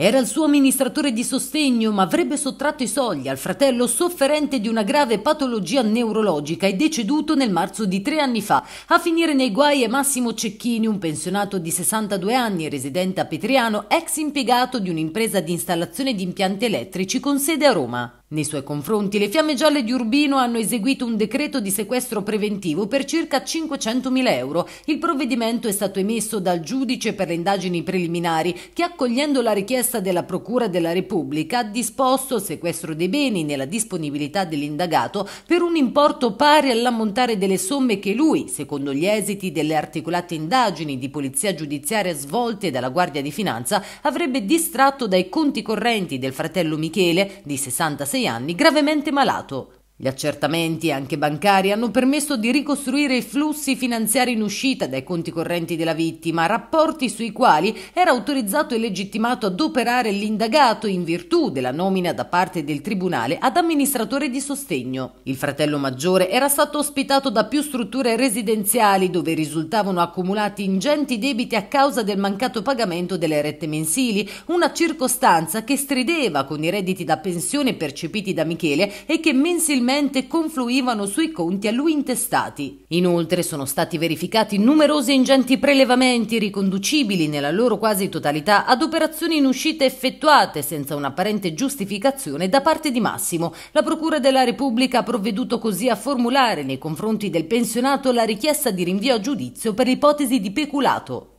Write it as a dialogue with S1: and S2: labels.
S1: Era il suo amministratore di sostegno, ma avrebbe sottratto i soldi al fratello sofferente di una grave patologia neurologica e deceduto nel marzo di tre anni fa. A finire nei guai è Massimo Cecchini, un pensionato di 62 anni, residente a Petriano, ex impiegato di un'impresa di installazione di impianti elettrici con sede a Roma. Nei suoi confronti le fiamme gialle di Urbino hanno eseguito un decreto di sequestro preventivo per circa 500.000 euro. Il provvedimento è stato emesso dal giudice per le indagini preliminari che accogliendo la richiesta della Procura della Repubblica ha disposto il sequestro dei beni nella disponibilità dell'indagato per un importo pari all'ammontare delle somme che lui, secondo gli esiti delle articolate indagini di polizia giudiziaria svolte dalla Guardia di Finanza, avrebbe distratto dai conti correnti del fratello Michele di 66 46 anni, gravemente malato. Gli accertamenti, anche bancari, hanno permesso di ricostruire i flussi finanziari in uscita dai conti correnti della vittima, rapporti sui quali era autorizzato e legittimato ad operare l'indagato in virtù della nomina da parte del tribunale ad amministratore di sostegno. Il fratello maggiore era stato ospitato da più strutture residenziali dove risultavano accumulati ingenti debiti a causa del mancato pagamento delle rette mensili, una circostanza che strideva con i redditi da pensione percepiti da Michele e che mensilmente facilmente confluivano sui conti a lui intestati. Inoltre sono stati verificati numerosi e ingenti prelevamenti riconducibili nella loro quasi totalità ad operazioni in uscita effettuate senza un'apparente giustificazione da parte di Massimo. La Procura della Repubblica ha provveduto così a formulare nei confronti del pensionato la richiesta di rinvio a giudizio per l'ipotesi di peculato.